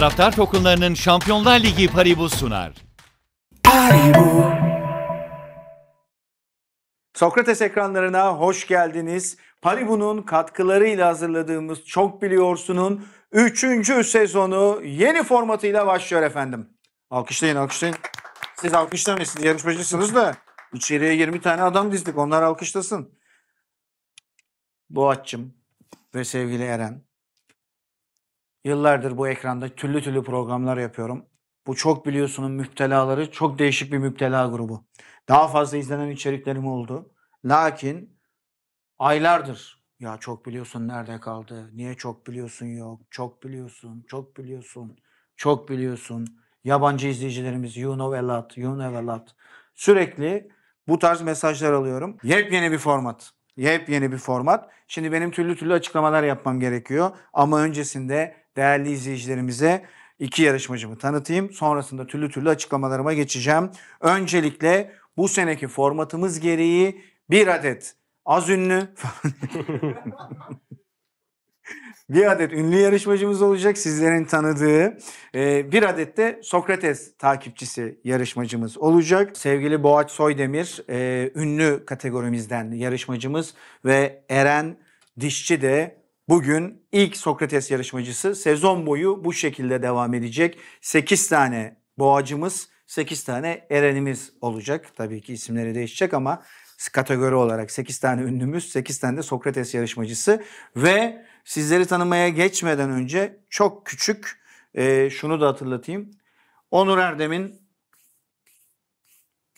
Taraftar tokenlarının Şampiyonlar Ligi Paribu sunar. Paribu. Sokrates ekranlarına hoş geldiniz. Paribu'nun katkılarıyla hazırladığımız Çok Biliyorsun'un 3. sezonu yeni formatıyla başlıyor efendim. Alkışlayın alkışlayın. Siz alkışlamayın siz yarışmacısınız da içeriye 20 tane adam dizdik onlar alkışlasın. Boğaç'cım ve sevgili Eren Yıllardır bu ekranda türlü türlü programlar yapıyorum. Bu çok biliyorsunun müptelaları çok değişik bir müptela grubu. Daha fazla izlenen içeriklerim oldu. Lakin aylardır ya çok biliyorsun nerede kaldı? Niye çok biliyorsun yok? Çok biliyorsun, çok biliyorsun, çok biliyorsun. Yabancı izleyicilerimiz you know a lot, you know a lot. Sürekli bu tarz mesajlar alıyorum. Yepyeni bir format. Yepyeni bir format. Şimdi benim türlü türlü açıklamalar yapmam gerekiyor. Ama öncesinde değerli izleyicilerimize iki yarışmacımı tanıtayım. Sonrasında türlü türlü açıklamalarıma geçeceğim. Öncelikle bu seneki formatımız gereği bir adet az ünlü bir adet ünlü yarışmacımız olacak sizlerin tanıdığı. Ee, bir adet de Sokrates takipçisi yarışmacımız olacak. Sevgili Boğaç Soydemir e, ünlü kategorimizden yarışmacımız ve Eren Dişçi de Bugün ilk Sokrates yarışmacısı sezon boyu bu şekilde devam edecek. 8 tane boğacımız, 8 tane erenimiz olacak. Tabii ki isimleri değişecek ama kategori olarak 8 tane ünlümüz, 8 tane de Sokrates yarışmacısı ve sizleri tanımaya geçmeden önce çok küçük e, şunu da hatırlatayım. Onur Erdem'in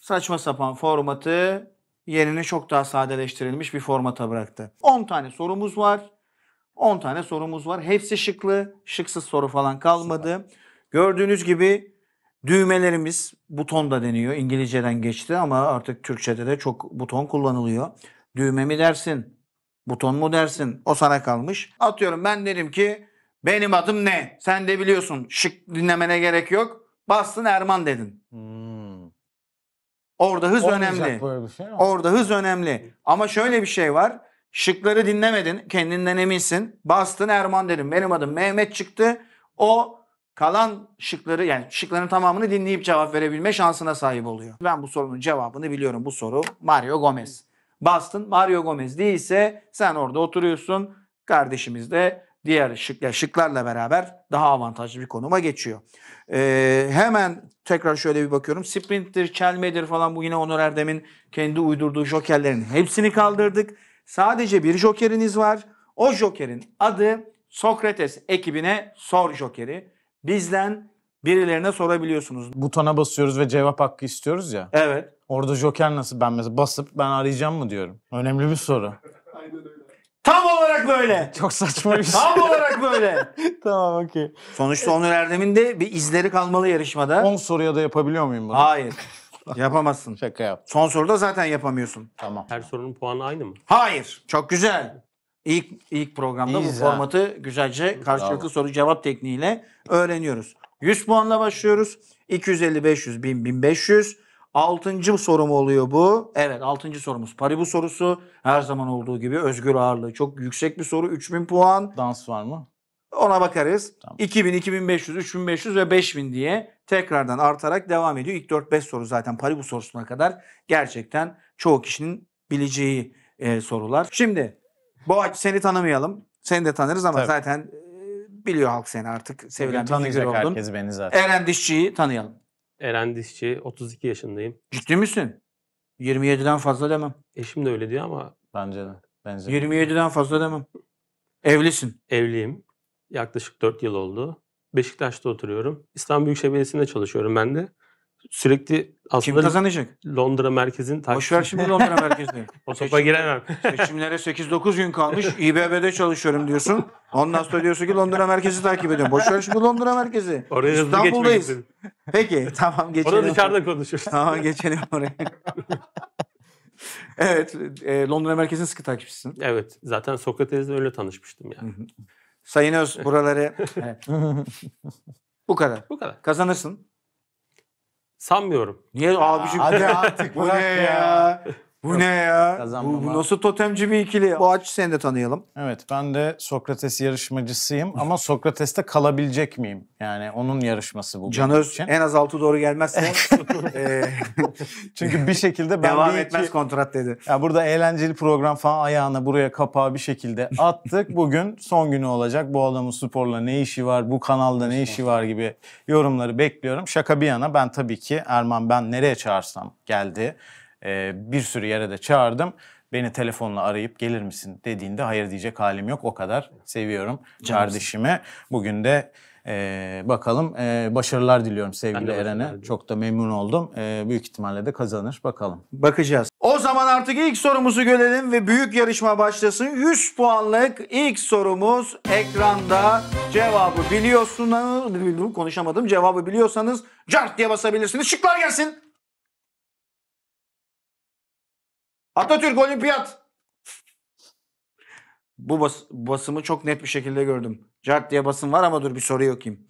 saçma sapan formatı yerini çok daha sadeleştirilmiş bir formata bıraktı. 10 tane sorumuz var. 10 tane sorumuz var. Hepsi şıklı. Şıksız soru falan kalmadı. Gördüğünüz gibi düğmelerimiz buton da deniyor. İngilizceden geçti ama artık Türkçede de çok buton kullanılıyor. Düğme mi dersin? Buton mu dersin? O sana kalmış. Atıyorum ben derim ki benim adım ne? Sen de biliyorsun. Şık dinlemene gerek yok. Bastın Erman dedin. Hmm. Orada hız Olmayacak önemli. Şey Orada hız önemli. Ama şöyle bir şey var Şıkları dinlemedin. Kendinden eminsin. Bastın Erman dedim. Benim adım Mehmet çıktı. O kalan şıkları yani şıkların tamamını dinleyip cevap verebilme şansına sahip oluyor. Ben bu sorunun cevabını biliyorum. Bu soru Mario Gomez. Bastın Mario Gomez değilse sen orada oturuyorsun. Kardeşimiz de diğer şık, yani şıklarla beraber daha avantajlı bir konuma geçiyor. Ee, hemen tekrar şöyle bir bakıyorum. Sprint'tir, çelmedir falan bu yine Onur Erdem'in kendi uydurduğu jokerlerin hepsini kaldırdık. Sadece bir jokeriniz var. O jokerin adı Sokrates ekibine sor jokeri. Bizden birilerine sorabiliyorsunuz. Butona basıyoruz ve cevap hakkı istiyoruz ya. Evet. Orada joker nasıl ben mesela basıp ben arayacağım mı diyorum. Önemli bir soru. Tam olarak böyle. Çok saçma bir şey. Tam olarak böyle. tamam okey. Sonuçta Onur Erdem'in de bir izleri kalmalı yarışmada. 10 soruya da yapabiliyor muyum bunu? Hayır. Yapamazsın. Şaka yap. Son soruda zaten yapamıyorsun. Tamam. Her sorunun puanı aynı mı? Hayır. Çok güzel. İlk ilk programda İyiyiz bu ha. formatı güzelce karşılıklı soru cevap tekniğiyle öğreniyoruz. 100 puanla başlıyoruz. 250 500 1000 1500. Altıncı sorum oluyor bu. Evet altıncı sorumuz Paribu sorusu. Her zaman olduğu gibi özgür ağırlığı çok yüksek bir soru. 3000 puan. Dans var mı? Ona bakarız. Tamam. 2000, 2500, 3500 ve 5000 diye tekrardan artarak devam ediyor. İlk 4-5 soru zaten paribu sorusuna kadar gerçekten çoğu kişinin bileceği e, sorular. Şimdi Boğaç seni tanımayalım. Seni de tanırız ama Tabii. zaten e, biliyor halk seni artık. Sevilen bir Tanıyacak oldun. herkes beni zaten. Eren Dişçi'yi tanıyalım. Eren Dişçi, 32 yaşındayım. Ciddi misin? 27'den fazla demem. Eşim de öyle diyor ama Bence de. Benziyor. 27'den fazla demem. Evlisin. evliyim. Yaklaşık 4 yıl oldu. Beşiktaş'ta oturuyorum. İstanbul Büyükşehir Belediyesi'nde çalışıyorum ben de. Sürekli aslında Kim kazanacak? Londra merkezin takip. Boş şimdi Londra merkezini. o topa Seçim, giremem. seçimlere 8-9 gün kalmış. İBB'de çalışıyorum diyorsun. Ondan sonra diyorsun ki Londra merkezi takip ediyorum. Boş ver şimdi Londra merkezi. Oraya İstanbul'dayız. Peki tamam geçelim. Onu dışarıda konuşuruz. Tamam geçelim oraya. evet, e, Londra merkezini sıkı takipçisin. Evet, zaten Sokrates'le öyle tanışmıştım yani. Sayın Öz buraları bu kadar. Bu kadar. Kazanırsın. Sanmıyorum. Niye abiciğim? Hadi artık bu ne ya? Bu ne ya? Bu, bu nasıl totemci bir ikili? Bu Boğaç seni de tanıyalım. Evet ben de Sokrates yarışmacısıyım ama Sokrates'te kalabilecek miyim? Yani onun yarışması bu. Can Öz için. en az altı doğru gelmezse. E, Çünkü bir şekilde ben Devam bir etmez iki... kontrat dedi. Ya burada eğlenceli program falan ayağına buraya kapağı bir şekilde attık. Bugün son günü olacak. Bu adamın sporla ne işi var? Bu kanalda ne işi var gibi yorumları bekliyorum. Şaka bir yana ben tabii ki Erman ben nereye çağırsam geldi e, bir sürü yere de çağırdım. Beni telefonla arayıp gelir misin dediğinde hayır diyecek halim yok. O kadar seviyorum Canımsın. kardeşimi. Bugün de ee, bakalım ee, başarılar diliyorum sevgili Eren'e. Çok da memnun oldum. Ee, büyük ihtimalle de kazanır. Bakalım. Bakacağız. O zaman artık ilk sorumuzu görelim ve büyük yarışma başlasın. 100 puanlık ilk sorumuz ekranda. Cevabı biliyorsunuz. Konuşamadım. Cevabı biliyorsanız cart diye basabilirsiniz. Şıklar gelsin. Atatürk Olimpiyat. Bu bas basımı çok net bir şekilde gördüm. Cart diye basın var ama dur bir soru okuyayım.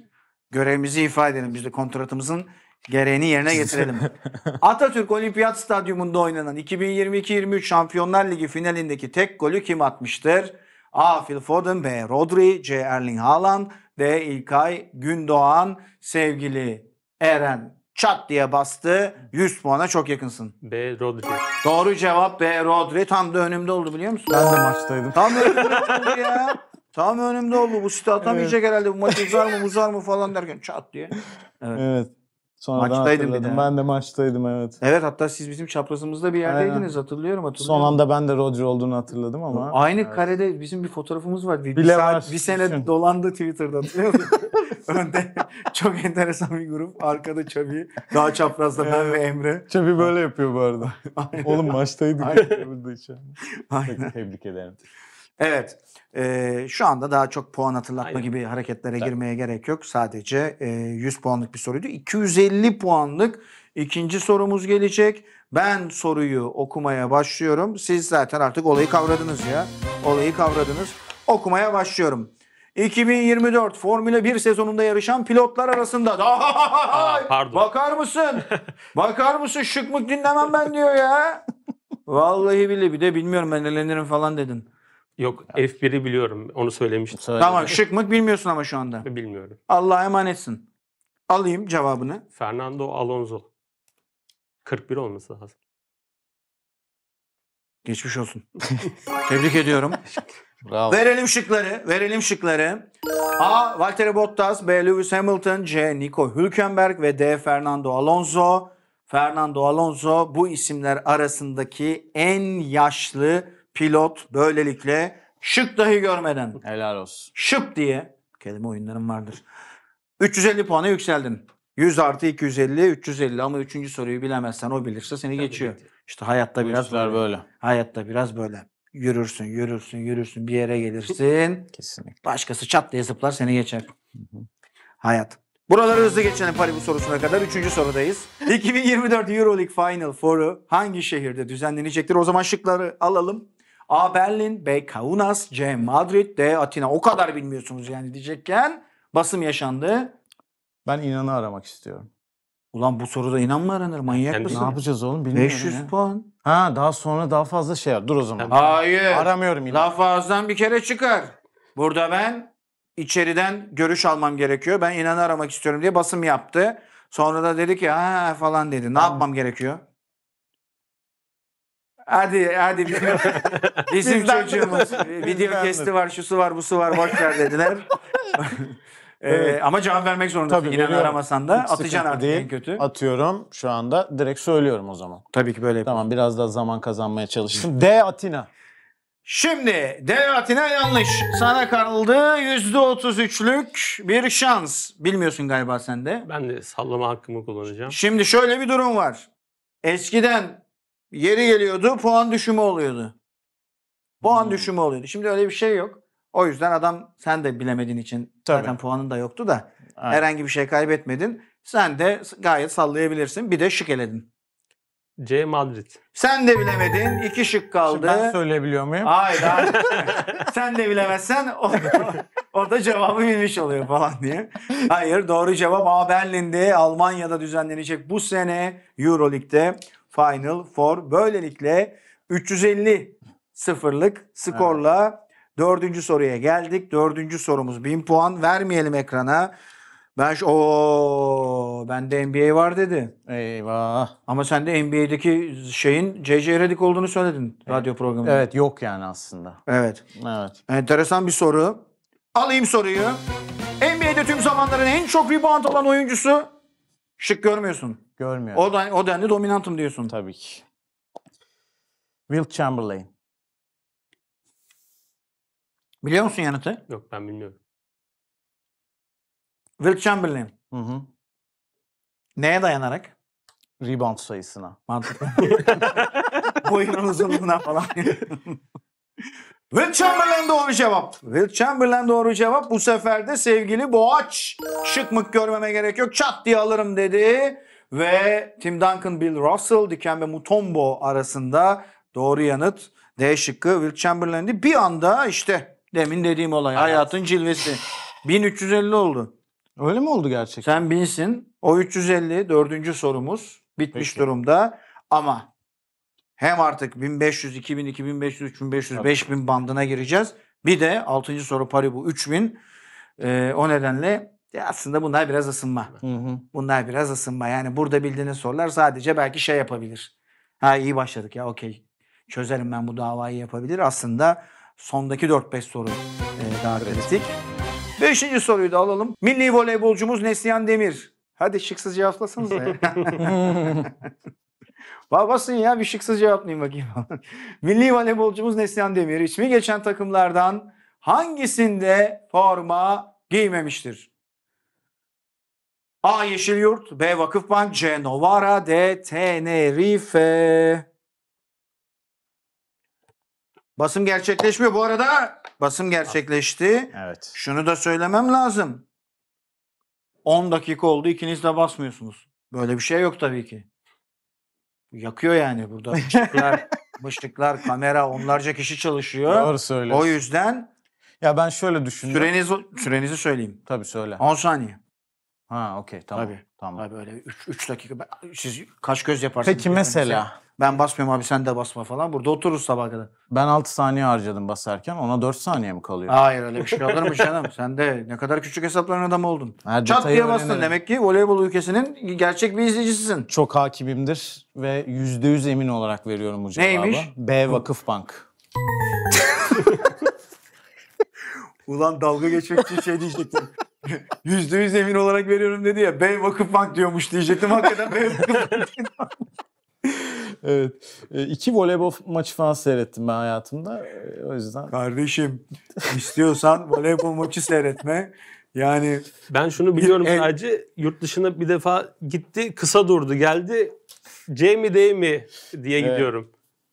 Görevimizi ifade edelim. Biz de kontratımızın gereğini yerine getirelim. Atatürk Olimpiyat Stadyumunda oynanan 2022-23 Şampiyonlar Ligi finalindeki tek golü kim atmıştır? A. Phil Foden, B. Rodri, C. Erling Haaland, D. İlkay Gündoğan, sevgili Eren çat diye bastı. 100 puana çok yakınsın. B. Rodri. Doğru cevap B. Rodri tam da önümde oldu biliyor musun? Ben de maçtaydım. Tam önümde oldu ya. Tam önümde oldu. Bu site atamayacak herhalde. Bu maç uzar mı uzar mı falan derken çat diye. Evet. evet. Sonradan Maçtaydım bir hatırladım. de. Ben de maçtaydım evet. Evet hatta siz bizim çaprazımızda bir yerdeydiniz Aynen. hatırlıyorum hatırlıyorum. Son anda ben de Rodri olduğunu hatırladım ama. Aynı karede bizim bir fotoğrafımız var. Bir, Bile bir, saat, var. bir sene Düşün. dolandı Twitter'da Önde çok enteresan bir grup. Arkada Çabi. Daha çaprazda ben ve Emre. Çabi böyle yapıyor bu arada. Aynen. Oğlum maçtaydık. Aynen. Burada içeride. Aynen. Tebrik ederim. Evet. E, şu anda daha çok puan hatırlatma Aynen. gibi hareketlere Tabii. girmeye gerek yok. Sadece e, 100 puanlık bir soruydu. 250 puanlık ikinci sorumuz gelecek. Ben soruyu okumaya başlıyorum. Siz zaten artık olayı kavradınız ya. Olayı kavradınız. Okumaya başlıyorum. 2024 Formula 1 sezonunda yarışan pilotlar arasında da Aa, pardon. bakar mısın? bakar mısın? Şık mık dinlemem ben diyor ya. Vallahi bile bir de bilmiyorum ben elenirim falan dedin. Yok F1'i biliyorum. Onu söylemiştim. Söyledim. Tamam şık mık bilmiyorsun ama şu anda. Bilmiyorum. Allah'a emanetsin. Alayım cevabını. Fernando Alonso. 41 olması lazım. Geçmiş olsun. Tebrik ediyorum. Bravo. Verelim şıkları, verelim şıkları. A. Valtteri Bottas, B. Lewis Hamilton, C. Nico Hülkenberg ve D. Fernando Alonso. Fernando Alonso bu isimler arasındaki en yaşlı pilot böylelikle şık dahi görmeden. Helal olsun. Şıp diye kelime oyunlarım vardır. 350 puana yükseldin. 100 artı 250, 350 ama 3. soruyu bilemezsen o bilirse seni geçiyor. İşte hayatta biraz böyle. böyle. Hayatta biraz böyle. Yürürsün, yürürsün, yürürsün. Bir yere gelirsin. Kesinlikle. Başkası çat diye zıplar seni geçer. Hayat. Buraları hızlı geçelim Paribus sorusuna kadar. Üçüncü sorudayız. 2024 Euroleague Final Four'u hangi şehirde düzenlenecektir? O zaman şıkları alalım. A. Berlin, B. Kaunas, C. Madrid, D. Atina. O kadar bilmiyorsunuz yani diyecekken basım yaşandı. Ben inanı aramak istiyorum. Ulan bu soruda inan mı aranır? Manyak mısın? Ne yapacağız oğlum bilmiyorum 500 ya. puan. Ha daha sonra daha fazla şey var. Dur o zaman. Hayır. Aramıyorum yine. Laf ağızdan bir kere çıkar. Burada ben içeriden görüş almam gerekiyor. Ben inanı aramak istiyorum diye basım yaptı. Sonra da dedi ki ha falan dedi. Ne yapmam gerekiyor? Hadi hadi bizim, bizim çocuğumuz video kesti var, şu su var, bu su var boş ver dediler. Ee, evet. ama cevap vermek zorundasın. Tabii, Yine aramasan da Hiç atacaksın artık değil. en kötü. Atıyorum şu anda direkt söylüyorum o zaman. Tabii ki böyle yapalım. Tamam biraz daha zaman kazanmaya çalıştım. D Atina. Şimdi D Atina yanlış. Sana kaldı %33'lük bir şans. Bilmiyorsun galiba sen de. Ben de sallama hakkımı kullanacağım. Şimdi şöyle bir durum var. Eskiden yeri geliyordu puan düşümü oluyordu. Puan hmm. düşümü oluyordu. Şimdi öyle bir şey yok. O yüzden adam sen de bilemediğin için Tabii. zaten puanın da yoktu da Aynen. herhangi bir şey kaybetmedin. Sen de gayet sallayabilirsin. Bir de şık eledin. C Madrid. Sen de bilemedin. İki şık kaldı. Şimdi ben söyleyebiliyor muyum? Hayır. hayır. sen de bilemezsen o, o da cevabı bilmiş oluyor falan diye. Hayır doğru cevap A Berlin'de Almanya'da düzenlenecek bu sene Euroleague'de Final Four. Böylelikle 350 sıfırlık skorla evet Dördüncü soruya geldik. Dördüncü sorumuz bin puan. Vermeyelim ekrana. Ben şu o de NBA var dedi. Eyvah. Ama sen de NBA'deki şeyin C.C. Redick olduğunu söyledin evet. radyo programında. Evet yok yani aslında. Evet. Evet. Enteresan bir soru. Alayım soruyu. NBA'de tüm zamanların en çok rebound alan oyuncusu şık görmüyorsun. Görmüyorum. O, da, o denli dominantım diyorsun. Tabii ki. Will Chamberlain. Biliyor musun yanıtı? Yok ben bilmiyorum. Will Chamberlain. Hı hı. Neye dayanarak? Rebound sayısına. Mantıklı. Boyunun uzunluğuna falan. Will Chamberlain doğru cevap. Will Chamberlain doğru cevap. Bu sefer de sevgili Boğaç şık mık görmeme gerek yok. Çat diye alırım dedi. Ve Tim Duncan, Bill Russell, Dikembe Mutombo arasında doğru yanıt D şıkkı Will Chamberlain'di. Bir anda işte Demin dediğim olay. Hayatın cilvesi. 1350 oldu. Öyle mi oldu gerçekten? Sen binsin. O 350 dördüncü sorumuz bitmiş Peki. durumda. Ama hem artık 1500, 2000, 2500, 3500, evet. 5000 bandına gireceğiz. Bir de altıncı soru pari bu 3000. Ee, o nedenle ya aslında bunlar biraz ısınma. Hı hı. Bunlar biraz ısınma. Yani burada bildiğiniz sorular sadece belki şey yapabilir. Ha iyi başladık ya okey. Çözerim ben bu davayı yapabilir. Aslında Sondaki 4-5 soru e, daha kritik. kritik. Beşinci soruyu da alalım. Milli voleybolcumuz Neslihan Demir. Hadi şıksız cevaplasanız ya. Babasın ya bir şıksız cevaplayayım bakayım. Milli voleybolcumuz Neslihan Demir ismi geçen takımlardan hangisinde forma giymemiştir? A. Yeşil Yurt, B. Vakıfbank, C. Novara, D. Tenerife. Basım gerçekleşmiyor. Bu arada basım gerçekleşti. Evet. Şunu da söylemem lazım. 10 dakika oldu ikiniz de basmıyorsunuz. Böyle bir şey yok tabii ki. Yakıyor yani burada ışıklar, ışıklar, kamera onlarca kişi çalışıyor. Doğru söylüyorsun. O yüzden Ya ben şöyle düşündüm. süreniz, sürenizi söyleyeyim. Tabii söyle. 10 saniye. Ha okey tamam. Tabii. Tamam. Tabii böyle 3 dakika. Siz kaç göz yaparsınız? Peki diye. mesela ben basmıyorum abi sen de basma falan. Burada otururuz sabah kadar. Ben 6 saniye harcadım basarken ona 4 saniye mi kalıyor? Hayır öyle bir şey olur mu canım? Sen de ne kadar küçük hesapların adamı oldun. Ha, Çat diye bastın öğrenelim. demek ki voleybol ülkesinin gerçek bir izleyicisisin. Çok hakimimdir ve %100 emin olarak veriyorum bu cevabı. Neymiş? B vakıf bank. Ulan dalga geçmek için şey diyecektim. %100 emin olarak veriyorum dedi ya. B bank diyormuş diyecektim. Hakikaten B Vakıfbank. evet. E, iki voleybol maçı falan seyrettim ben hayatımda. E, o yüzden. Kardeşim istiyorsan voleybol maçı seyretme. Yani ben şunu biliyorum el... sadece yurt dışına bir defa gitti kısa durdu geldi Jamie değil mi diye evet. gidiyorum.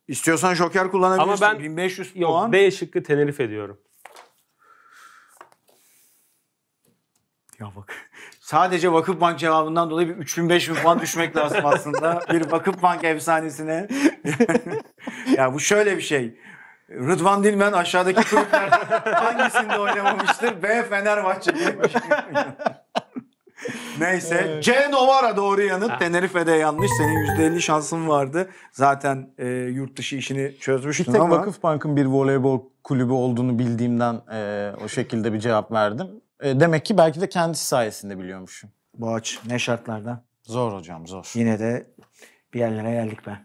İstiyorsan joker kullanabilirsin. Ama ben 1500 yok, puan. B şıkkı Tenerife diyorum. Ya bak sadece Vakıf Bank cevabından dolayı bir 3000-5000 puan düşmek lazım aslında. Bir Vakıf Bank efsanesine. ya bu şöyle bir şey. Rıdvan Dilmen aşağıdaki kulüpler hangisinde oynamamıştır? B Fenerbahçe. Şey. Neyse. Evet. C Novara doğru yanıt. Tenerife'de yanlış. Senin %50 şansın vardı. Zaten e, yurt dışı işini çözmüştün bir tek ama. Vakıfbank'ın bir voleybol kulübü olduğunu bildiğimden e, o şekilde bir cevap verdim. E, demek ki belki de kendisi sayesinde biliyormuşum. Boğaç ne şartlarda? Zor hocam zor. Yine de bir yerlere geldik be.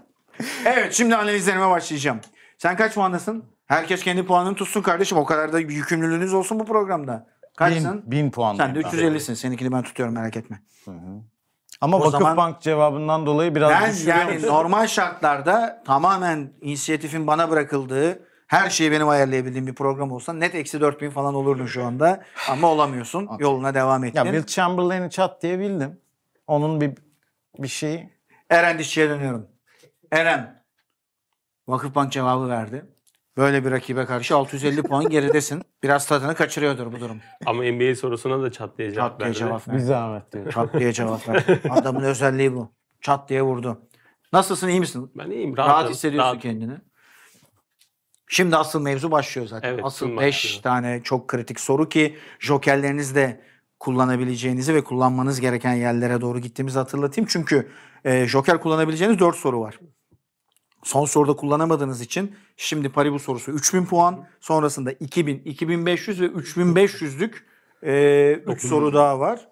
evet şimdi analizlerime başlayacağım. Sen kaç puandasın? Herkes kendi puanını tutsun kardeşim. O kadar da yükümlülüğünüz olsun bu programda. Kaçsın? Bin, bin puan. Sen de 350'sin. Seninkini ben tutuyorum merak etme. Hı hı. Ama o Vakıfbank cevabından dolayı biraz ben yani normal şartlarda tamamen inisiyatifin bana bırakıldığı her şeyi benim ayarlayabildiğim bir program olsa net eksi 4000 falan olurdun şu anda. Ama olamıyorsun. Yoluna devam ettin. Ya Bill Chamberlain'i çat diye bildim. Onun bir bir şeyi. Eren dişçiye dönüyorum. Eren. Vakıfbank cevabı verdi. Böyle bir rakibe karşı 650 puan geridesin. Biraz tadını kaçırıyordur bu durum. Ama NBA sorusuna da çat diye cevap çat verdi. Cevap verdi. Bir zahmet diyor. Çat diye cevap verdi. Adamın özelliği bu. Çat diye vurdu. Nasılsın iyi misin? Ben iyiyim. Rahat, rahat hissediyorsun rahat. kendini. Şimdi asıl mevzu başlıyor zaten. Evet, asıl 5 tane çok kritik soru ki jokerleriniz de kullanabileceğinizi ve kullanmanız gereken yerlere doğru gittiğimizi hatırlatayım. Çünkü e, joker kullanabileceğiniz 4 soru var. Son soruda kullanamadığınız için şimdi Paribu sorusu 3000 puan, sonrasında 2000, 2500 ve 3500'lük e, üç soru daha var.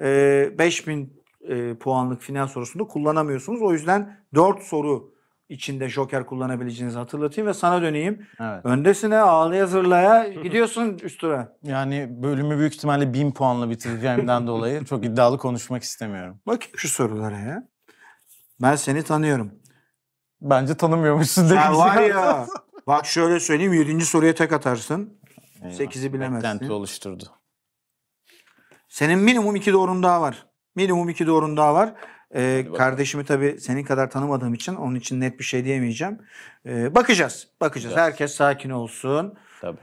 E, 5000 e, puanlık final sorusunda kullanamıyorsunuz. O yüzden 4 soru içinde joker kullanabileceğinizi hatırlatayım ve sana döneyim. Evet. Öndesine ağlaya zırlaya gidiyorsun üst tura. Yani bölümü büyük ihtimalle 1000 puanla bitireceğimden dolayı çok iddialı konuşmak istemiyorum. Bakayım şu sorulara ya. Ben seni tanıyorum. Bence tanımıyormuşsun demiş. Ya var ya. bak şöyle söyleyeyim yedinci soruya tek atarsın. Sekizi bilemezsin. Beklenti oluşturdu. Senin minimum iki doğrun daha var. Minimum iki doğrun daha var. Ee, kardeşimi tabii senin kadar tanımadığım için onun için net bir şey diyemeyeceğim. Ee, bakacağız, bakacağız. Bakacağız. Herkes sakin olsun. Tabii.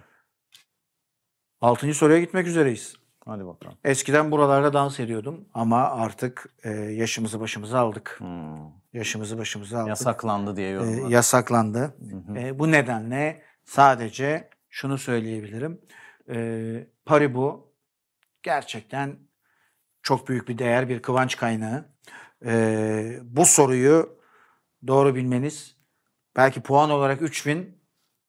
Altıncı soruya gitmek üzereyiz. Hadi bakalım. Eskiden buralarda dans ediyordum ama artık e, yaşımızı başımıza aldık. Hmm. Yaşımızı başımıza aldık. Yasaklandı diye e, yorumladım. E, yasaklandı. Hı hı. E, bu nedenle sadece şunu söyleyebilirim. E, Paribu gerçekten çok büyük bir değer, bir kıvanç kaynağı e, bu soruyu doğru bilmeniz belki puan olarak 3000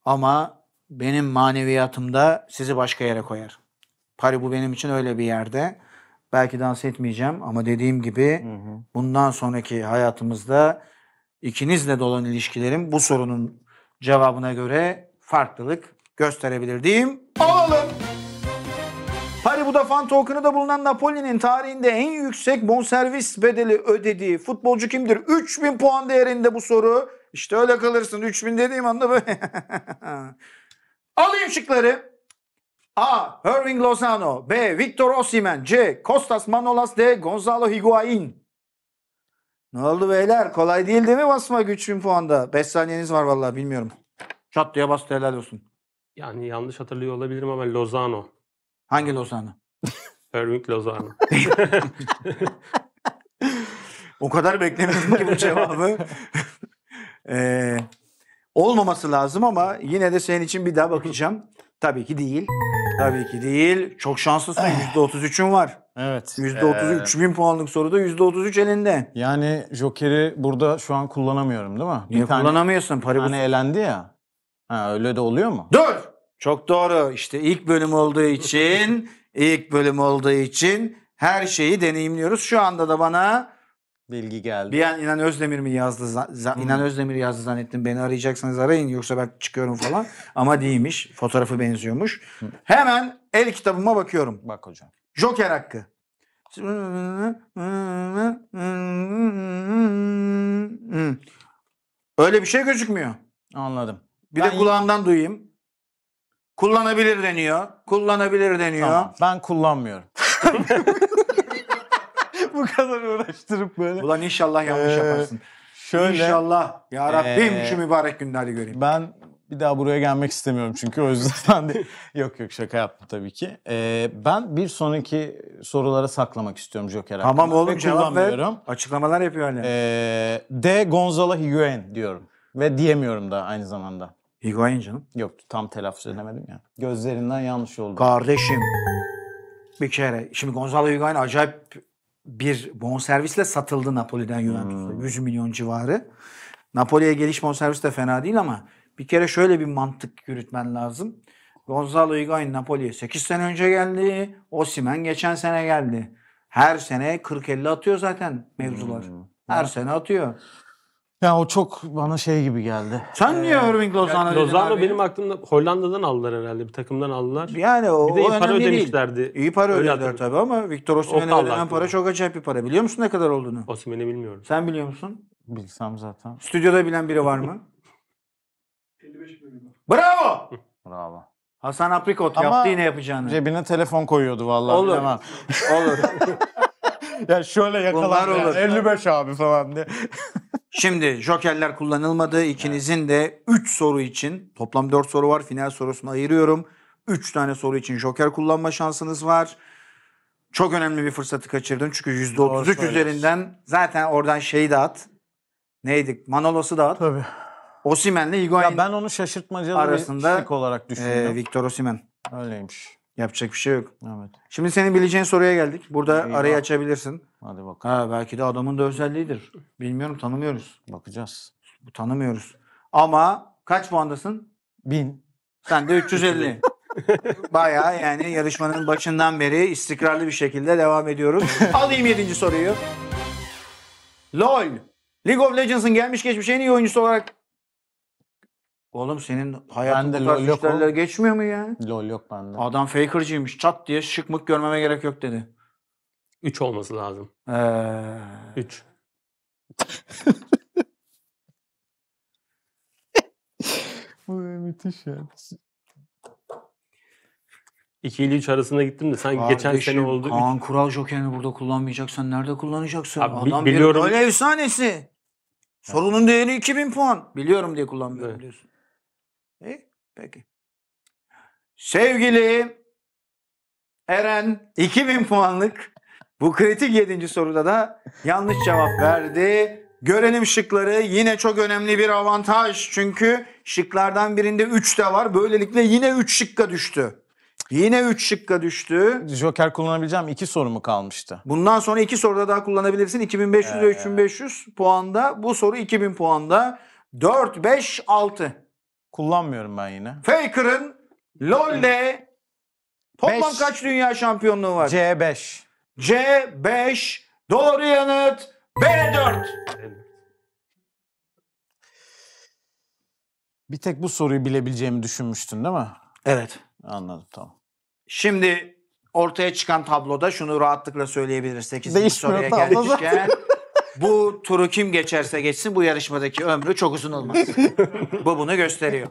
ama benim maneviyatımda sizi başka yere koyar. Pari bu benim için öyle bir yerde. Belki dans etmeyeceğim ama dediğim gibi hı hı. bundan sonraki hayatımızda ikinizle dolan ilişkilerim bu sorunun cevabına göre farklılık gösterebilir diyeyim. Oğlum Vodafone token'ı bulunan Napoli'nin tarihinde en yüksek bonservis bedeli ödediği futbolcu kimdir? 3000 puan değerinde bu soru. İşte öyle kalırsın. 3000 dediğim anda böyle. Alayım şıkları. A. Irving Lozano B. Victor Osimen. C. Kostas Manolas D. Gonzalo Higuain Ne oldu beyler? Kolay değil değil mi basma 3000 puanda? 5 saniyeniz var vallahi bilmiyorum. Çat diye bastı helal olsun. Yani yanlış hatırlıyor olabilirim ama Lozano. Hangi Lozano? Erwin Lozano. o kadar beklemiyordum ki bu cevabı. ee, olmaması lazım ama yine de senin için bir daha bakacağım. Tabii ki değil. Tabii ki değil. Çok şanslısın. %33'ün eh. var. Evet. %33 ee, bin puanlık soruda %33 elinde. Yani Joker'i burada şu an kullanamıyorum değil mi? Niye bir tane, kullanamıyorsun? Paribus. Hani elendi ya. Ha, öyle de oluyor mu? Dur! Çok doğru. İşte ilk bölüm olduğu için ilk bölüm olduğu için her şeyi deneyimliyoruz. Şu anda da bana bilgi geldi. Bir an İnan Özdemir mi yazdı? Hmm. İnan Özdemir yazdı zannettim. Beni arayacaksanız arayın yoksa ben çıkıyorum falan. Ama değilmiş. Fotoğrafı benziyormuş. Hmm. Hemen el kitabıma bakıyorum. Bak hocam. Joker hakkı. Öyle bir şey gözükmüyor. Anladım. Bir ben de kulağımdan duyayım. Kullanabilir deniyor. Kullanabilir deniyor. Tamam, ben kullanmıyorum. Bu kadar uğraştırıp böyle. Ulan inşallah yanlış Ee, yaparsın. Şöyle İnşallah ya Rabbim Ee, şu mübarek günleri göreyim. ben bir daha buraya gelmek istemiyorum çünkü o yüzden de yok yok şaka yaptım tabii ki. Ee, ben bir sonraki sorulara saklamak istiyorum Joker hakkında. Tamam oğlum Ve cevap ver. Açıklamalar yapıyor hani. Ee, D. Gonzalo Higuain diyorum. Ve diyemiyorum da aynı zamanda. Higuain canım. Yok tam telaffuz edemedim ya. Gözlerinden yanlış oldu. Kardeşim bir kere şimdi Gonzalo Higuain acayip bir bonservisle satıldı Napoli'den Juventus'a. Hmm. 100 milyon civarı. Napoli'ye geliş bonservis de fena değil ama bir kere şöyle bir mantık yürütmen lazım. Gonzalo Higuain Napoli'ye 8 sene önce geldi. Osimen geçen sene geldi. Her sene 40-50 atıyor zaten mevzular. Hmm. Her sene atıyor. Ya o çok bana şey gibi geldi. Sen niye ee, Irving Lozan'a dedin Lozano abi? benim aklımda Hollanda'dan aldılar herhalde. Bir takımdan aldılar. Yani o, Bir de iyi o para önemli ödemişlerdi. değil. İyi para Öyle ödediler tabii ama Victor O Osimhen'e ödenen para çok acayip bir para. Biliyor musun ne kadar olduğunu? Osimhen'i bilmiyorum. Sen biliyor musun? Bilsem zaten. Stüdyoda bilen biri var mı? 55 milyon. Bravo! Bravo. Hasan Aprikot Ama- yaptı yine yapacağını. Cebine telefon koyuyordu vallahi. Olur. bilemem. Olur. ya şöyle yakalar Bunlar olur. 55 abi falan diye. Şimdi jokerler kullanılmadı. İkinizin de 3 soru için toplam 4 soru var. Final sorusunu ayırıyorum. 3 tane soru için joker kullanma şansınız var. Çok önemli bir fırsatı kaçırdın. Çünkü Doğru %33 söylüyorsun. üzerinden zaten oradan şeyi de at. Neydi? Manolos'u da at. Tabii. Osimen'le Higuain Ya ben onu şaşırtmacalı Arasında, bir şık olarak e, düşündüm. Victor Osimen. Öyleymiş. Yapacak bir şey yok. Evet. Şimdi senin bileceğin soruya geldik. Burada İyi arayı bak. açabilirsin. Hadi bak. Ha, belki de adamın da özelliğidir. Bilmiyorum tanımıyoruz. Bakacağız. Tanımıyoruz. Ama kaç puandasın? Bin. Sen de 350. Baya yani yarışmanın başından beri istikrarlı bir şekilde devam ediyoruz. Alayım yedinci soruyu. LOL. League of Legends'ın gelmiş geçmiş en iyi oyuncusu olarak Oğlum senin hayatın bu tarz lol yok işlerle oğlum. geçmiyor mu ya? Lol yok bende. Adam fakercıymış. Çat diye şıkmık görmeme gerek yok dedi. 3 olması lazım. Ee, Bu müthiş ya. 2 ile 3 arasında gittim de Sen geçen kardeşim, sene oldu. Üç- Kaan Kural Joker'ini burada kullanmayacaksan nerede kullanacaksın? Abi, Adam biliyorum. bir gol efsanesi. Sorunun değeri 2000 puan. Biliyorum diye kullanmıyorum Evet. diyorsun. İyi, e, peki. Sevgili Eren 2000 puanlık bu kritik 7. soruda da yanlış cevap verdi. Görenim şıkları. Yine çok önemli bir avantaj. Çünkü şıklardan birinde 3 de var. Böylelikle yine 3 şıkka düştü. Yine 3 şıkka düştü. Joker kullanabileceğim 2 soru mu kalmıştı? Bundan sonra 2 soruda daha kullanabilirsin. 2500 ee... ve 3500 puanda. Bu soru 2000 puanda. 4, 5, 6. Kullanmıyorum ben yine. Faker'ın LoL'le toplam kaç dünya şampiyonluğu var? C5. C5 doğru yanıt B4. Bir tek bu soruyu bilebileceğimi düşünmüştün değil mi? Evet. Anladım tamam. Şimdi ortaya çıkan tabloda şunu rahatlıkla söyleyebiliriz. 8. soruya tablo bu turu kim geçerse geçsin bu yarışmadaki ömrü çok uzun olmaz. bu bunu gösteriyor.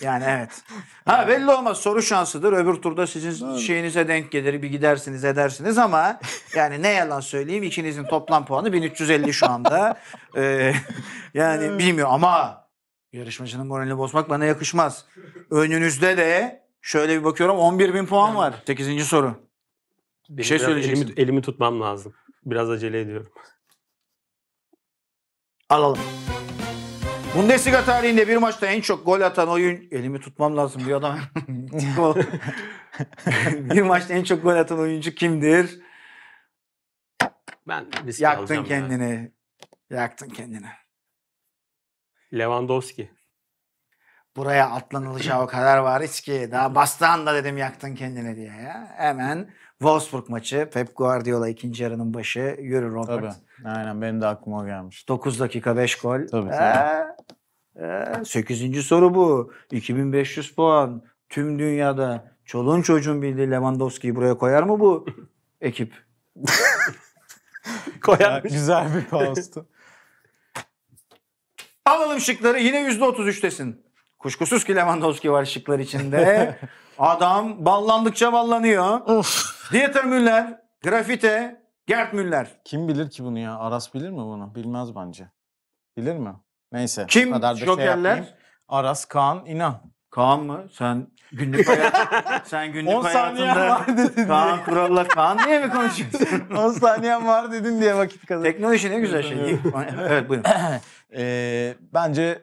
Yani evet. Ha belli olmaz soru şansıdır. Öbür turda sizin şeyinize denk gelir bir gidersiniz edersiniz ama yani ne yalan söyleyeyim ikinizin toplam puanı 1350 şu anda. Ee, yani bilmiyorum ama yarışmacının moralini bozmak bana yakışmaz. Önünüzde de şöyle bir bakıyorum 11 bin puan var. 8. soru. Bir şey Biraz söyleyeceksin. Elimi, elimi tutmam lazım. Biraz acele ediyorum. Alalım. Bundesliga tarihinde bir maçta en çok gol atan oyun... Elimi tutmam lazım bir adam. bir maçta en çok gol atan oyuncu kimdir? Ben risk Yaktın kendini. Ya. Yaktın kendini. Lewandowski. Buraya atlanılacağı o kadar variz ki daha bastan da dedim yaktın kendini diye ya. Hemen Wolfsburg maçı Pep Guardiola ikinci yarının başı yürü Robert. Tabii. Aynen benim de aklıma gelmiş. 9 dakika 5 gol. Tabii. Ee, ee, 8. soru bu. 2500 puan. Tüm dünyada çoluğun çocuğun bildiği Lewandowski'yi buraya koyar mı bu ekip? Koyar. Güzel bir kaostu. Alalım şıkları. Yine %33'tesin. Kuşkusuz ki Lewandowski var şıklar içinde. Adam ballandıkça ballanıyor. Dieter Müller, Grafite, Gert Müller. Kim bilir ki bunu ya? Aras bilir mi bunu? Bilmez bence. Bilir mi? Neyse. Kim? kadar da şey Jokerler? Şey Aras, Kaan, İnan. Kaan mı? Sen günlük hayat, sen günlük 10 hayatında var Kaan kuralla Kaan diye mi konuşuyorsun? 10 saniyen var dedin diye vakit kazandın. Teknoloji ne güzel şey. evet buyurun. Ee, bence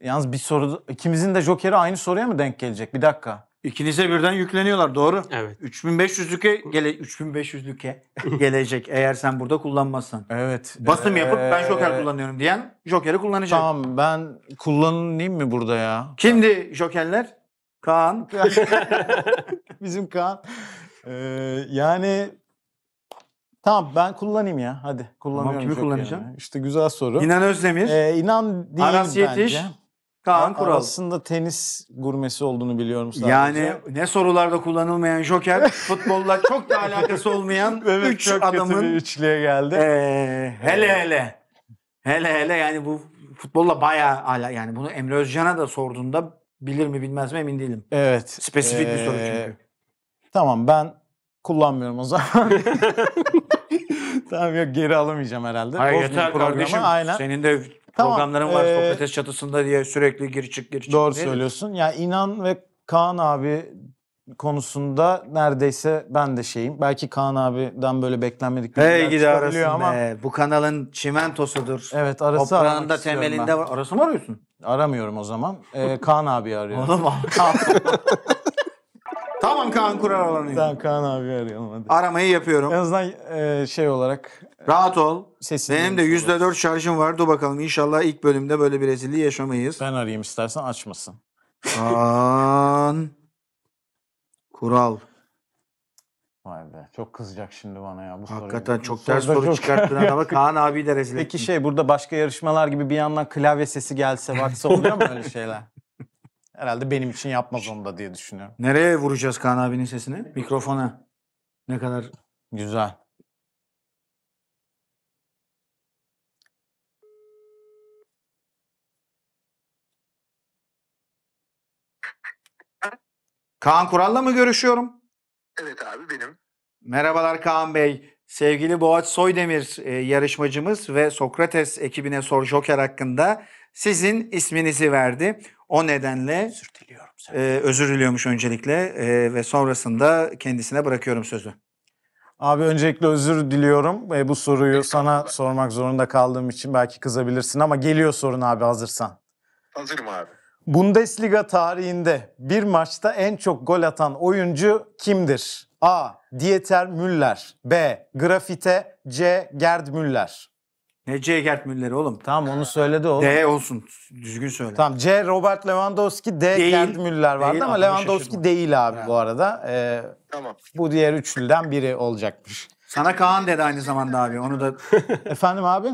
yalnız bir soru ikimizin de Joker'i aynı soruya mı denk gelecek? Bir dakika. İkinize birden yükleniyorlar doğru. Evet. 3500'lüke gele 3500'lüke gelecek eğer sen burada kullanmazsan. Evet. Basım yapıp ee, ben Joker kullanıyorum diyen Joker'i kullanacak. Tamam ben kullanayım mı burada ya? Kimdi Jokerler? Kaan. Bizim Kaan. Ee, yani tamam ben kullanayım ya hadi. Kullanıyorum kimi çok yani. İşte güzel soru. İnan Özdemir. Ee, inan değil Aras bence. Yetiş. Kaan Kural. Aslında tenis gurmesi olduğunu biliyorum sadece. Yani ne sorularda kullanılmayan joker, futbolla çok da alakası olmayan evet, üç çok adamın. Kötü bir üçlüye geldi. Ee, hele evet. hele. Hele hele yani bu futbolla bayağı ala yani bunu Emre Özcan'a da sorduğunda bilir mi bilmez mi emin değilim. Evet. Spesifik ee, bir soru çünkü. Tamam ben kullanmıyorum o zaman. tamam yok geri alamayacağım herhalde. Hayır Bozmayayım yeter kardeşim. Aynen. Senin de Tamam. Programların var ee, Sokrates çatısında diye sürekli gir çık gir çık. Doğru değil söylüyorsun. Ya Yani İnan ve Kaan abi konusunda neredeyse ben de şeyim. Belki Kaan abi'den böyle beklenmedik bir hey, gidi ama... Be. Bu kanalın çimentosudur. Evet arası Toprağında temelinde ben. var. Arası mı arıyorsun? Aramıyorum o zaman. Ee, Kaan abi arıyorum. Oğlum tamam Kaan Kurar alanıyım. Tamam Kaan abi arayalım hadi. Aramayı yapıyorum. En azından e, şey olarak Rahat ol. Sesini Benim de yüzde dört şarjım var. Dur bakalım inşallah ilk bölümde böyle bir rezilliği yaşamayız. Ben arayayım istersen açmasın. Kaan Kural. Vay be çok kızacak şimdi bana ya. Bu soruyu. Hakikaten çok ters soru çok- çıkarttın adama. Kaan abi de rezil Peki ettin. şey burada başka yarışmalar gibi bir yandan klavye sesi gelse baksa oluyor mu öyle şeyler? Herhalde benim için yapmaz onu da diye düşünüyorum. Nereye vuracağız Kaan abinin sesini? Mikrofona. Ne kadar Güzel. Kaan Kural'la mı görüşüyorum? Evet abi benim. Merhabalar Kaan Bey. Sevgili Boğaç Soydemir e, yarışmacımız ve Sokrates ekibine sor Joker hakkında sizin isminizi verdi. O nedenle özür diliyorum. E, özür diliyormuş öncelikle e, ve sonrasında kendisine bırakıyorum sözü. Abi öncelikle özür diliyorum. E, bu soruyu evet, sana abi. sormak zorunda kaldığım için belki kızabilirsin ama geliyor sorun abi hazırsan. Hazırım abi. Bundesliga tarihinde bir maçta en çok gol atan oyuncu kimdir? A. Dieter Müller B. Grafite C. Gerd Müller Ne C. Gerd Müller oğlum? Tamam onu söyledi o. D olsun. Düzgün söyle. Tamam C. Robert Lewandowski D. Değil. Gerd Müller vardı Değil, ama Lewandowski şaşırdım. değil abi Yani. bu arada. Ee, Tamam. bu diğer üçlüden biri olacakmış. Sana Kaan dedi aynı zamanda abi. Onu da Efendim abi?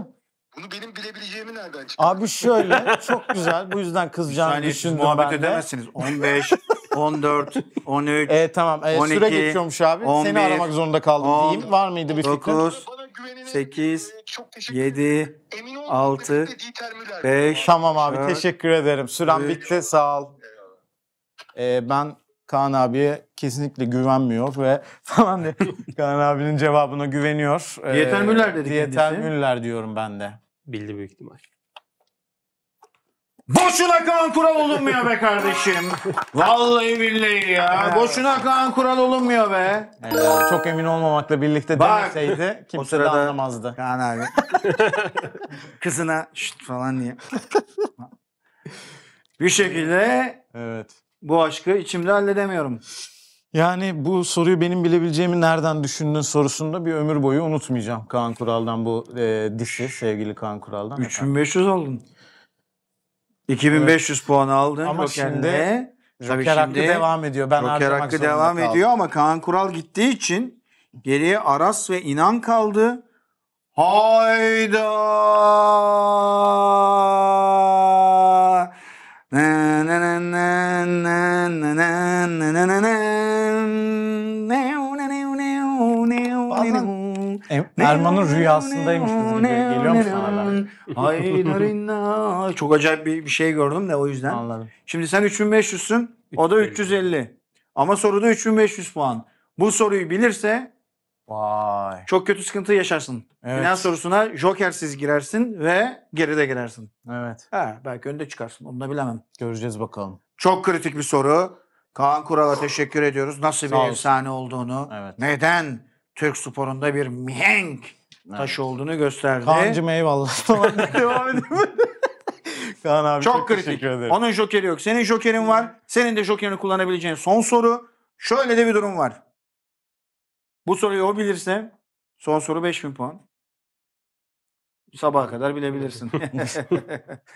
Bunu benim bilebileceğimi nereden çıktı? Abi şöyle çok güzel. Bu yüzden kızacağını yani düşündüm ben muhabbet de. edemezsiniz. 15, 14, 13, E, tamam. E, 12, süre geçiyormuş abi. 11, Seni aramak zorunda kaldım 10, diyeyim. Var mıydı bir 9, Bana 8, 7, 6, 5. altı, Tamam abi. dört, Teşekkür ederim. Süren üç. bitti. Sağ ol. E, ben Kaan abiye kesinlikle güvenmiyor ve falan diye Kaan abinin cevabına güveniyor. Ee, Dieter Müller dedi Dieter kendisi. Müller diyorum ben de. Bildi büyük ihtimal. Boşuna Kaan Kural olunmuyor be kardeşim. Vallahi billahi ya. Boşuna Kaan Kural olunmuyor be. Ee, çok emin olmamakla birlikte Bak, demeseydi kimse sırada- de anlamazdı. Kaan abi. Kızına şut falan diye. Bir şekilde Evet. Bu aşkı içimde halledemiyorum. Yani bu soruyu benim bilebileceğimi nereden düşündün sorusunda bir ömür boyu unutmayacağım. Kaan Kural'dan bu e, dişi sevgili Kaan Kural'dan. 3500 oldun. 2500 evet. puan aldın. Ama şimdi Joker Tabii hakkı devam ediyor. Ben Joker hakkı devam kaldım. ediyor ama Kaan Kural gittiği için geriye Aras ve İnan kaldı. Hayda! na na na na na na Erman'ın rüyasındaymış gibi geliyor mu sana Çok acayip bir, bir şey gördüm de o yüzden. Anladım. Şimdi sen 3500'sün. O da 350. Ama soruda 3500 puan. Bu soruyu bilirse Vay. Çok kötü sıkıntı yaşarsın. Evet. Final sorusuna jokersiz girersin ve geride girersin. Evet. Ha, belki önde çıkarsın. Onu da bilemem. Göreceğiz bakalım. Çok kritik bir soru. Kaan Kural'a teşekkür ediyoruz. Nasıl Sağ bir olsun. efsane olduğunu, Evet. neden Türk sporunda bir mihenk taşı olduğunu gösterdi. Kaan'cım eyvallah devam edelim. Kaan abi çok, çok kritik. Onun jokeri yok. Senin jokerin var. Senin de jokerini kullanabileceğin son soru. Şöyle de bir durum var. Bu soruyu o bilirse son soru 5000 puan. Sabaha kadar bilebilirsin.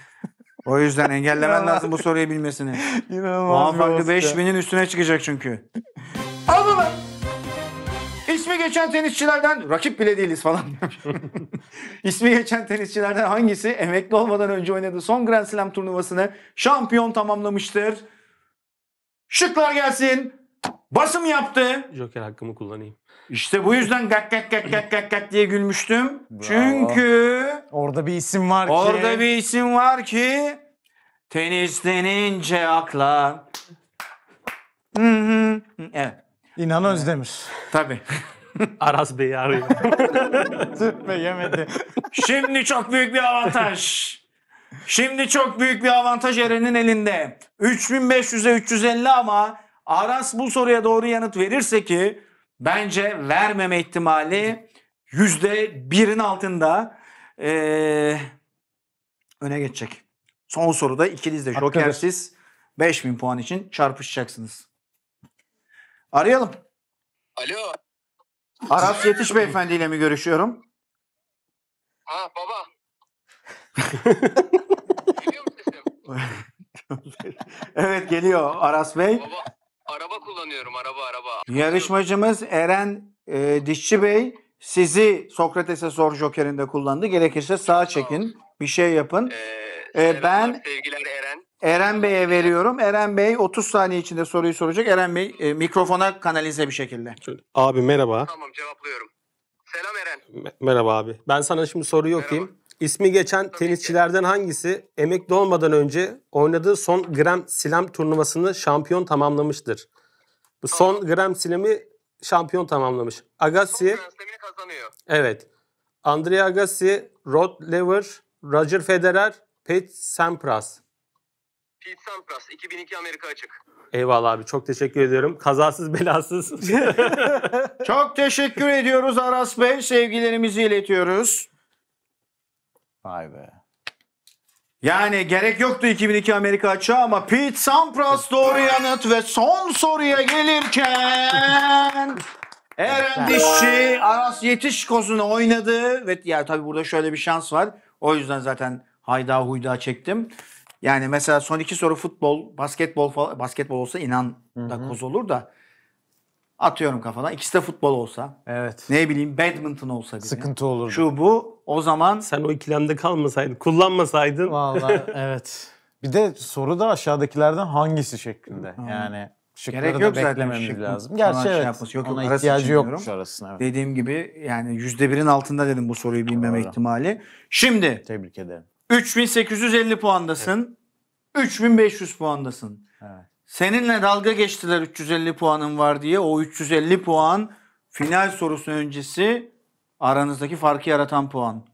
o yüzden engellemen lazım bu soruyu bilmesini. İnanılmaz. Puan farkı 5000'in üstüne çıkacak çünkü. Al İsmi geçen tenisçilerden rakip bile değiliz falan. İsmi geçen tenisçilerden hangisi emekli olmadan önce oynadığı son Grand Slam turnuvasını şampiyon tamamlamıştır? Şıklar gelsin. Basım yaptı. Joker hakkımı kullanayım. İşte bu yüzden gak gak gak gak gak gak diye gülmüştüm. Çünkü Orada bir isim var ki. orada bir isim var ki tenis denince akla. Hı hı. evet. İnan Özdemir. Tabii. Aras Bey'i arıyor. Tüh be yemedi. Şimdi çok büyük bir avantaj. Şimdi çok büyük bir avantaj Eren'in elinde. 3500'e 350 ama Aras bu soruya doğru yanıt verirse ki bence vermeme ihtimali %1'in altında ee, öne geçecek. Son soruda ikiniz de jokersiz 5000 puan için çarpışacaksınız. Arayalım. Alo. Aras Yetiş Beyefendi ile mi görüşüyorum? Ha baba. evet geliyor Aras Bey. Baba. Araba kullanıyorum araba araba. Yarışmacımız Eren e, Dişçi Bey sizi Sokrates'e sor jokerinde kullandı. Gerekirse sağ çekin. Bir şey yapın. Ee, Ee, ben- sevgiler Eren. Eren Bey'e veriyorum. Eren Bey 30 saniye içinde soruyu soracak. Eren Bey e, mikrofona kanalize bir şekilde. Abi merhaba. Tamam cevaplıyorum. Selam Eren. Me- merhaba abi. Ben sana şimdi soruyu Merhaba. okuyayım. İsmi geçen tenisçilerden hangisi emekli olmadan önce oynadığı son Grand Slam turnuvasını şampiyon tamamlamıştır? Bu son Grand Slam'i şampiyon tamamlamış. Agassi. Son Grand kazanıyor. Evet. Andrea Agassi, Rod Laver, Roger Federer, Pete Sampras. Pete Sampras 2002 Amerika Açık. Eyvallah abi çok teşekkür ediyorum. Kazasız belasız. çok teşekkür ediyoruz Aras Bey. Sevgilerimizi iletiyoruz. Vay be. Yani gerek yoktu 2002 Amerika açığa ama Pete Sampras doğru yanıt ve son soruya gelirken Eren Dişçi Aras kozunu oynadı. ve yani tabii burada şöyle bir şans var. O yüzden zaten hayda huyda çektim. Yani mesela son iki soru futbol, basketbol basketbol olsa inan da koz olur da atıyorum kafadan. İkisi de futbol olsa. Evet. Ne bileyim badminton olsa bile. Sıkıntı olur. Şu bu o zaman... Sen o ikilemde kalmasaydın, kullanmasaydın. Valla evet. Bir de soru da aşağıdakilerden hangisi şeklinde. Hmm. Yani şıkları Gerek da yok beklememiz lazım. Gerçi şey evet. Yapması. Yok, ona yok, ihtiyacı yokmuş arasına. Evet. Dediğim gibi yani yüzde birin altında dedim bu soruyu bilmeme Doğru. ihtimali. Şimdi. Tebrik ederim. 3850 puandasın. Evet. 3500 puandasın. Evet. Seninle dalga geçtiler 350 puanın var diye. O 350 puan final sorusu öncesi Aranızdaki farkı yaratan puan.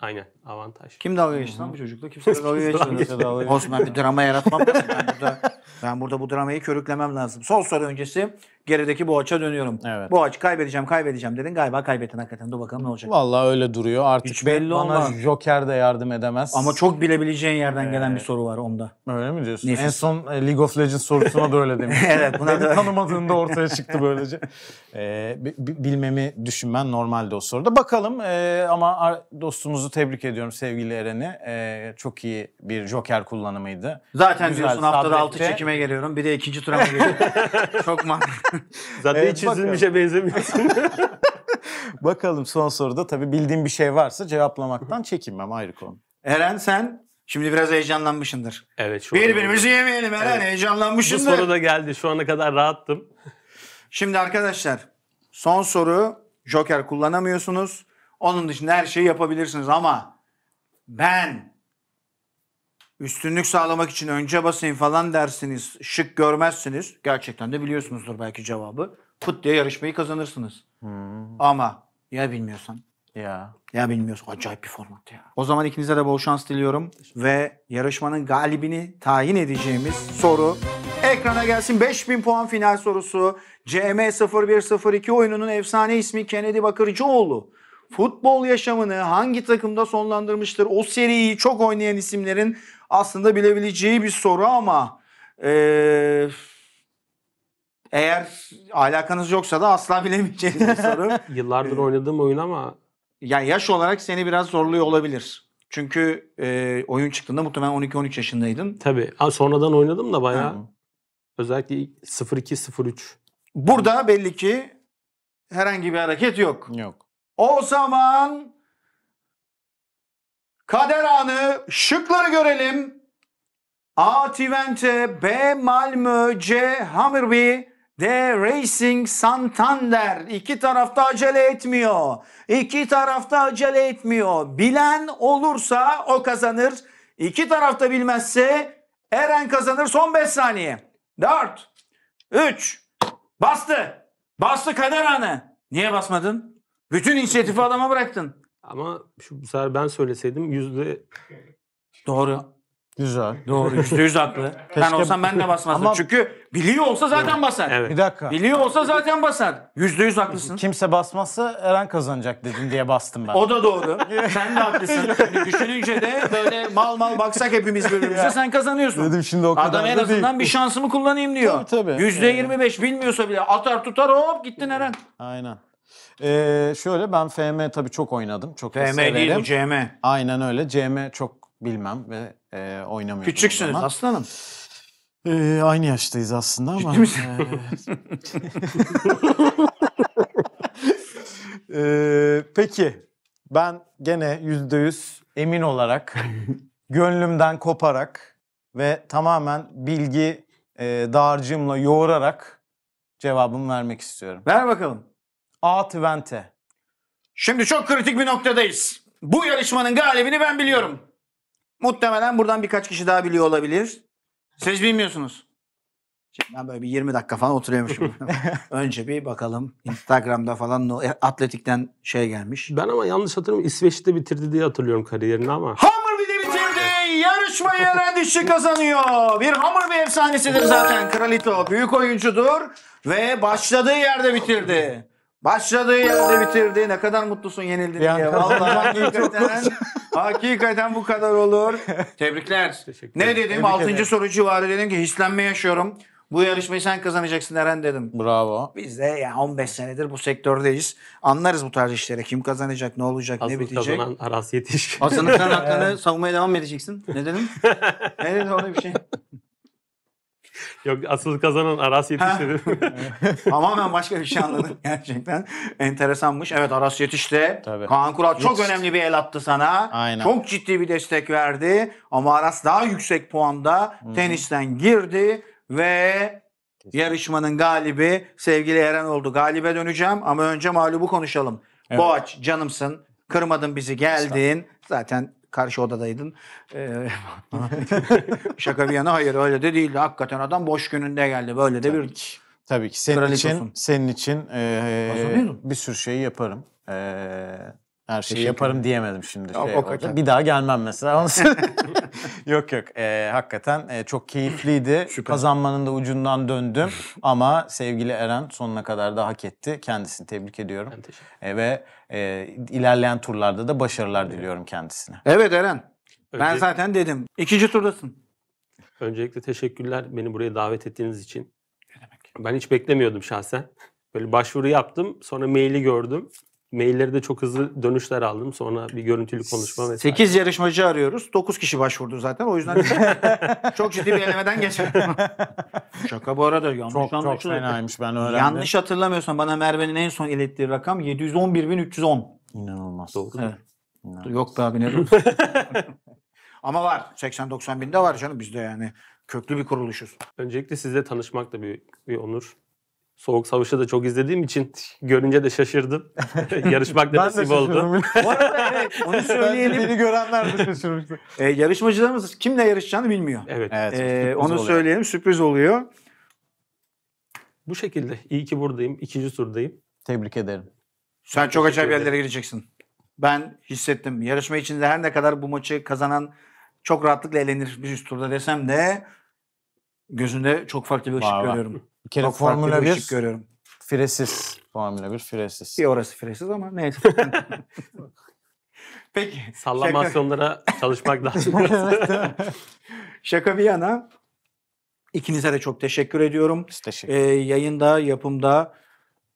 Aynen. Avantaj. Kim dalga geçti lan bu çocukla? Kimse dalga geçmedi. Kimse dalga Olsun ben bir drama yaratmam. lazım. ben, burada, ben burada bu dramayı körüklemem lazım. Son soru öncesi gerideki bu aça dönüyorum. Evet. Bu aç kaybedeceğim kaybedeceğim dedin. Galiba kaybettin hakikaten. Dur bakalım ne olacak. Vallahi öyle duruyor. Artık Hiç belli bana olmaz. Joker de yardım edemez. Ama çok bilebileceğin yerden gelen bir soru var onda. Öyle mi diyorsun? Nefis. En son e, League of Legends sorusuna da öyle demiş. evet. Buna da... Tanımadığında ortaya çıktı böylece. E, bilmemi düşünmen normaldi o soruda. Bakalım e, ama ar- dostumuzu tebrik ediyorum ediyorum sevgili Eren'e. Ee, çok iyi bir joker kullanımıydı. Zaten Güzel, diyorsun haftada altı çekime geliyorum. Bir de ikinci tura mı geliyorum? çok mantıklı. Zaten evet, hiç çizilmişe benzemiyorsun. bakalım son soruda tabii bildiğim bir şey varsa cevaplamaktan çekinmem ayrı konu. Eren sen Şimdi biraz heyecanlanmışındır. Evet. Şu Birbirimizi yemeyelim Eren evet. heyecanlanmışındır. Bu soru da geldi. Şu ana kadar rahattım. Şimdi arkadaşlar son soru Joker kullanamıyorsunuz. Onun dışında her şeyi yapabilirsiniz ama ben üstünlük sağlamak için önce basayım falan dersiniz. Şık görmezsiniz. Gerçekten de biliyorsunuzdur belki cevabı. Put diye yarışmayı kazanırsınız. Hmm. Ama ya bilmiyorsan? Ya. Ya bilmiyorsun. Acayip bir format ya. O zaman ikinize de bol şans diliyorum. Ve yarışmanın galibini tayin edeceğimiz soru ekrana gelsin. 5000 puan final sorusu. CM0102 oyununun efsane ismi Kennedy Bakırcıoğlu futbol yaşamını hangi takımda sonlandırmıştır? O seriyi çok oynayan isimlerin aslında bilebileceği bir soru ama e, eğer alakanız yoksa da asla bilemeyeceğiniz bir soru. Yıllardır e, oynadığım oyun ama yani yaş olarak seni biraz zorluyor olabilir. Çünkü e, oyun çıktığında muhtemelen 12-13 yaşındaydın. Tabii. Ha, sonradan oynadım da bayağı. Hı. Özellikle 0-2-0-3. Burada belli ki herhangi bir hareket yok. Yok. O zaman kader anı şıkları görelim. A. Tivente, B. Malmö, C. Hammerby, D. Racing Santander. İki tarafta acele etmiyor. İki tarafta acele etmiyor. Bilen olursa o kazanır. İki tarafta bilmezse Eren kazanır. Son 5 saniye. 4, 3, bastı. Bastı kader anı. Niye basmadın? Bütün inisiyatifi adama bıraktın. Ama şu bu sefer ben söyleseydim yüzde... Doğru. Güzel. Doğru. Yüzde yüz haklı. ben olsam ben de basmazdım. Ama- Çünkü biliyor olsa zaten basar. Evet. Bir dakika. Biliyor olsa zaten basar. Yüzde yüz haklısın. Kimse basmazsa Eren kazanacak dedin diye bastım ben. O da doğru. sen de haklısın. Şimdi düşününce de böyle mal mal baksak hepimiz birbirimize sen kazanıyorsun. Dedim şimdi o kadar Adam en da azından değil. bir şansımı kullanayım diyor. Tabii, tabii. Yüzde yirmi beş bilmiyorsa bile atar tutar hop gittin Eren. Aynen. Ee, şöyle ben FM tabii çok oynadım. Çok da FM değil severim. bu CM. Aynen öyle. CM çok bilmem ve e, oynamıyorum. Küçüksünüz zaman. aslanım. Ee, aynı yaştayız aslında ama. Ciddi misin? Ee, peki ben gene yüzde yüz emin olarak gönlümden koparak ve tamamen bilgi e, dağarcığımla yoğurarak cevabımı vermek istiyorum. Ver bakalım. A20. Şimdi çok kritik bir noktadayız. Bu yarışmanın galibini ben biliyorum. Muhtemelen buradan birkaç kişi daha biliyor olabilir. Siz bilmiyorsunuz. Şimdi ben böyle bir 20 dakika falan oturuyormuşum. Önce bir bakalım Instagram'da falan e, atletikten şey gelmiş. Ben ama yanlış hatırlamıyorum İsveç'te bitirdi diye hatırlıyorum kariyerini ama. Hammer bir de bitirdi. Yarışmayı Eren Dişçi kazanıyor. Bir Hammer bir efsanesidir zaten. Kralito büyük oyuncudur ve başladığı yerde bitirdi. Başladığı yerde bitirdi. Ne kadar mutlusun yenildin Yani diye. Vallahi hakikaten, hakikaten bu kadar olur. Tebrikler. Ne dedim? Tebrik Altıncı ederim. soru civarı dedim ki hislenme yaşıyorum. Bu yarışmayı sen kazanacaksın Eren dedim. Bravo. Biz de ya 15 senedir bu sektördeyiz. Anlarız bu tarz işleri. Kim kazanacak, ne olacak, ne Asıl bitecek. kazanan Aras Yetiş. Aslında sen hakkını savunmaya devam edeceksin. Ne dedim? ne dedim? ona bir şey? Yok asıl kazanan Aras yetişti Tamamen başka bir şey anladım gerçekten. Enteresanmış. Evet Aras yetişti. Tabii. Kaan Kural çok önemli bir el attı sana. Aynen. Çok ciddi bir destek verdi. Ama Aras daha yüksek puanda Hı-hı. tenisten girdi ve Kesinlikle. yarışmanın galibi sevgili Eren oldu. Galibe döneceğim ama önce mağlubu konuşalım. Evet. Boğaç canımsın. Kırmadın bizi geldin. Zaten karşı odadaydın. Ee, şaka bir yana hayır öyle de değildi. Hakikaten adam boş gününde geldi. Böyle de Tabii bir ki. Tabii ki senin Kraliçe için olsun. senin için e, bir sürü şeyi yaparım. E, her şeyi yaparım diyemedim şimdi. Şey o kadar. bir daha gelmem mesela. yok yok. Ee, hakikaten e, çok keyifliydi. Süper. Kazanmanın da ucundan döndüm. Ama sevgili Eren sonuna kadar da hak etti. Kendisini tebrik ediyorum. E, ve e, ilerleyen turlarda da başarılar diliyorum kendisine. Evet Eren. Ben Önce- zaten dedim. İkinci turdasın. Öncelikle teşekkürler beni buraya davet ettiğiniz için. Ne demek? Ben hiç beklemiyordum şahsen. Böyle başvuru yaptım. Sonra maili gördüm mailleri de çok hızlı dönüşler aldım. Sonra bir görüntülü konuşma vesaire. 8 yarışmacı arıyoruz. 9 kişi başvurdu zaten. O yüzden çok ciddi bir elemeden geçer. Şaka bu arada yanlış Çok, çok ben öğrendim. Yanlış hatırlamıyorsam bana Merve'nin en son ilettiği rakam 711.310. İnanılmaz. Doğru. Evet. Yok be abi ne diyorsun? Ama var. 80-90 bin de var canım bizde yani. Köklü bir kuruluşuz. Öncelikle sizle tanışmak da büyük bir onur. Soğuk Savaş'ı da çok izlediğim için görünce de şaşırdım. Yarışmak da nasip oldu. Bu arada evet, onu söyleyelim. Beni görenler de şaşırmıştı. Ee, yarışmacılarımız kimle yarışacağını bilmiyor. Evet. E, evet onu oluyor. söyleyelim sürpriz oluyor. Bu şekilde. İyi ki buradayım. İkinci turdayım. Tebrik ederim. Sen çok acayip yerlere gireceksin. Ben hissettim. Yarışma içinde her ne kadar bu maçı kazanan çok rahatlıkla elenir bir üst turda desem de gözünde çok farklı bir ışık Vallahi. görüyorum. Bir kere Bak, Formula bir ışık görüyorum. Firesiz. Formula 1 firesiz. Bir orası firesiz ama neyse. Peki. Sallamasyonlara çalışmak lazım. şaka bir yana ikinize de çok teşekkür ediyorum. Biz teşekkür Ee, yayında, yapımda,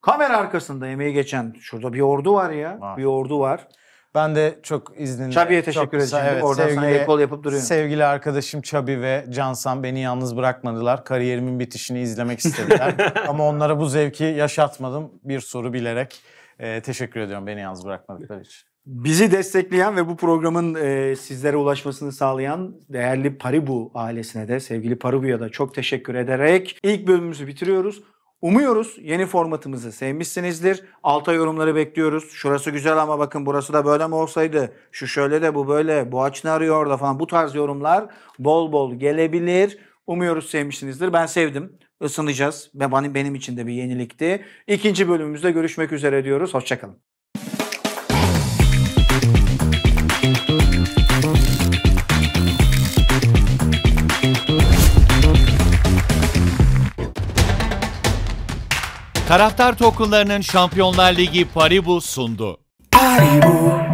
kamera arkasında emeği geçen şurada bir ordu var ya. Var. Bir ordu var. Ben de çok izninle... Çabi'ye teşekkür ederim. Evet, Oradan sevgili, sana kol yapıp duruyorum. Sevgili arkadaşım Çabi ve Cansan beni yalnız bırakmadılar. Kariyerimin bitişini izlemek istediler. Ama onlara bu zevki yaşatmadım. Bir soru bilerek. Ee, teşekkür ediyorum beni yalnız bırakmadıkları için. Bizi destekleyen ve bu programın e, sizlere ulaşmasını sağlayan değerli Paribu ailesine de sevgili Paribu'ya da çok teşekkür ederek ilk bölümümüzü bitiriyoruz. Umuyoruz yeni formatımızı sevmişsinizdir. Alta yorumları bekliyoruz. Şurası güzel ama bakın burası da böyle mi olsaydı? Şu şöyle de bu böyle, bu aç ne arıyor da falan bu tarz yorumlar bol bol gelebilir. Umuyoruz sevmişsinizdir. Ben sevdim. Isınacağız. Benim, benim için de bir yenilikti. İkinci bölümümüzde görüşmek üzere diyoruz. Hoşçakalın. Taraftar Tokenlarının Şampiyonlar Ligi Paribu sundu. Paribu.